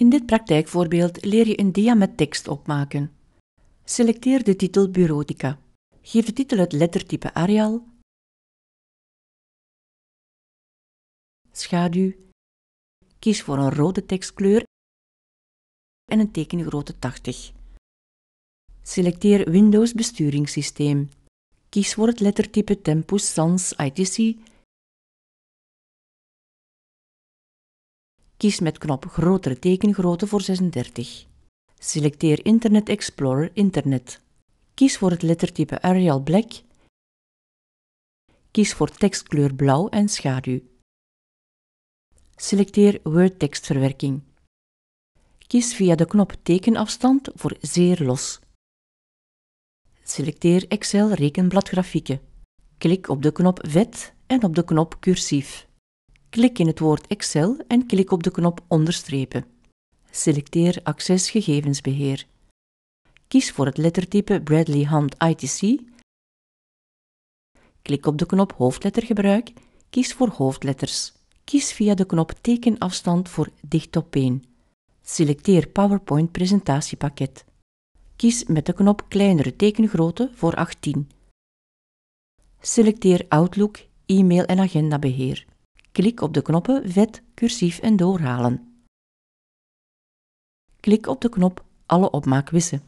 In dit praktijkvoorbeeld leer je een dia met tekst opmaken. Selecteer de titel Bureautica. Geef de titel het lettertype Arial, schaduw, kies voor een rode tekstkleur en een tekengrootte 80. Selecteer Windows besturingssysteem. Kies voor het lettertype Tempus Sans ITC Kies met knop Grotere tekengrootte voor 36. Selecteer Internet Explorer Internet. Kies voor het lettertype Arial Black. Kies voor tekstkleur blauw en schaduw. Selecteer Word tekstverwerking. Kies via de knop Tekenafstand voor zeer los. Selecteer Excel rekenblad grafieken. Klik op de knop Vet en op de knop Cursief. Klik in het woord Excel en klik op de knop Onderstrepen. Selecteer Access Gegevensbeheer. Kies voor het lettertype Bradley Hand ITC. Klik op de knop Hoofdlettergebruik. Kies voor hoofdletters. Kies via de knop Tekenafstand voor Dicht op één. Selecteer PowerPoint presentatiepakket. Kies met de knop Kleinere tekengrootte voor 18. Selecteer Outlook, e-mail en agendabeheer. Klik op de knoppen vet, cursief en doorhalen. Klik op de knop Alle opmaak wissen.